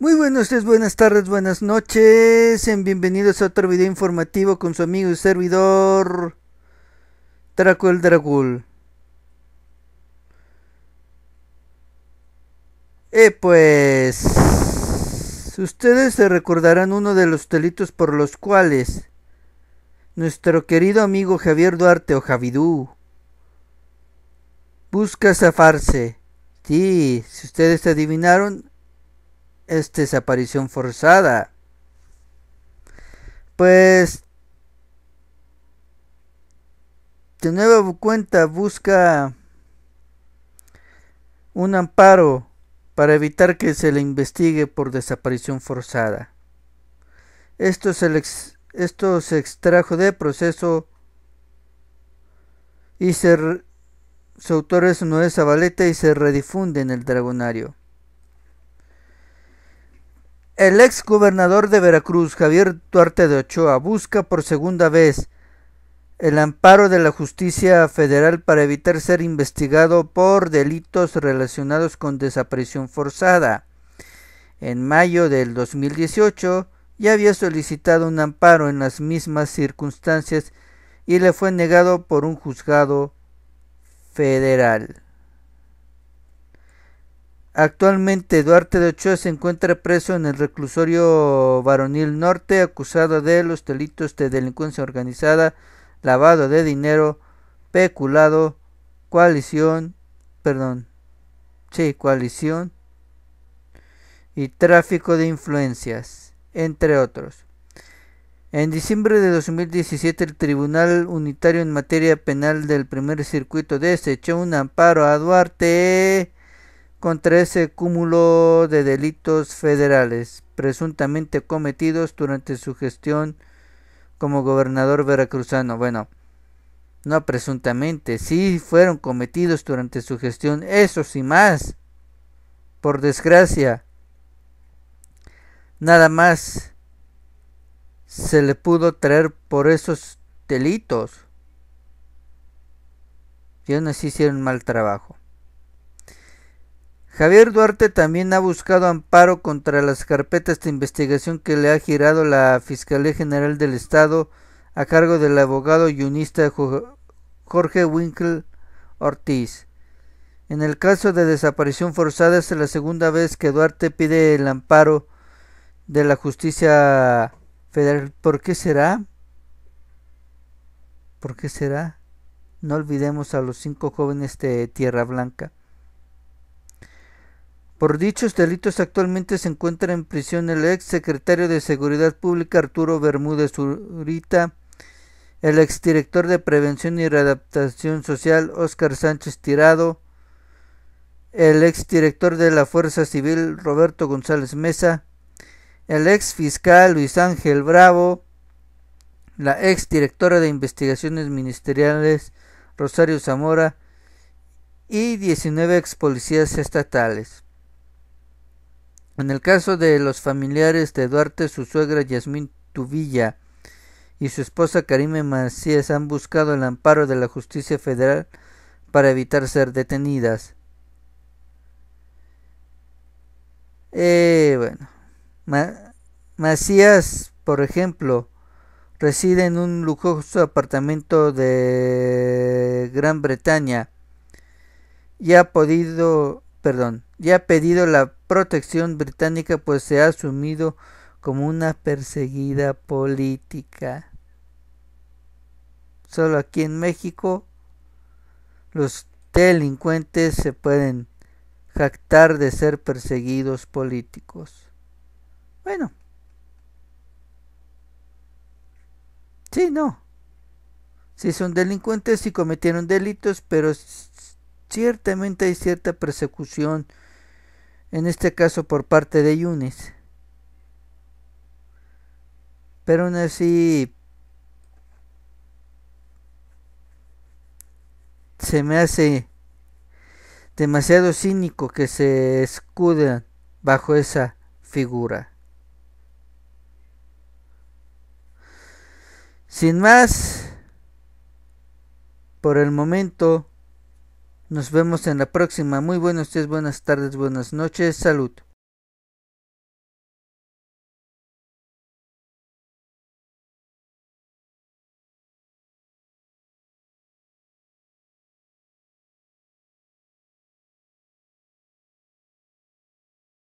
Muy buenos días, buenas tardes, buenas noches. Bienvenidos a otro video informativo con su amigo y servidor Traco el Dragul. Eh, pues. Ustedes se recordarán uno de los delitos por los cuales nuestro querido amigo Javier Duarte o Javidú busca zafarse. Sí, si ustedes adivinaron, es este, desaparición forzada. Pues de nueva cuenta busca un amparo para evitar que se le investigue por desaparición forzada. Esto se, esto extrajo de proceso y se, su autor es Noé y se redifunde en el Dragonario. El ex gobernador de Veracruz, Javier Duarte de Ochoa, busca por segunda vez el amparo de la justicia federal para evitar ser investigado por delitos relacionados con desaparición forzada. En mayo del 2018 ya había solicitado un amparo en las mismas circunstancias y le fue negado por un juzgado federal. Actualmente Duarte de Ochoa se encuentra preso en el reclusorio varonil norte, acusado de los delitos de delincuencia organizada, lavado de dinero, peculado, coalición, perdón, sí, coalición y tráfico de influencias, entre otros. En diciembre de 2017 el Tribunal Unitario en Materia Penal del Primer Circuito desechó un amparo a Duarte contra ese cúmulo de delitos federales presuntamente cometidos durante su gestión como gobernador veracruzano. Bueno, no presuntamente, sí fueron cometidos durante su gestión, Eso y más, por desgracia. Nada más se le pudo traer por esos delitos. Y aún así hicieron mal trabajo. Javier Duarte también ha buscado amparo contra las carpetas de investigación que le ha girado la Fiscalía General del Estado a cargo del abogado y Jorge Winkle Ortiz. En el caso de desaparición forzada es la segunda vez que Duarte pide el amparo de la justicia federal. ¿Por qué será? ¿Por qué será? No olvidemos a los cinco jóvenes de Tierra Blanca. Por dichos delitos actualmente se encuentra en prisión el ex secretario de Seguridad Pública Arturo Bermúdez Urita, el ex director de Prevención y Readaptación Social Óscar Sánchez Tirado, el ex director de la Fuerza Civil Roberto González Mesa, el ex fiscal Luis Ángel Bravo, la ex directora de Investigaciones Ministeriales Rosario Zamora y 19 ex policías estatales. En el caso de los familiares de Duarte, su suegra Yasmín Tubilla y su esposa Karime Macías han buscado el amparo de la justicia federal para evitar ser detenidas. Eh, bueno, Macías, por ejemplo, reside en un lujoso apartamento de Gran Bretaña y ha podido, perdón, ya ha pedido la protección británica pues se ha asumido como una perseguida política. Solo aquí en México los delincuentes se pueden jactar de ser perseguidos políticos. Bueno. Sí, no. Si son delincuentes, y cometieron delitos, pero ciertamente hay cierta persecución en este caso por parte de Yunis. Pero aún así se me hace demasiado cínico que se escuden. bajo esa figura. Sin más, por el momento nos vemos en la próxima. Muy buenos días, buenas tardes, buenas noches. Salud.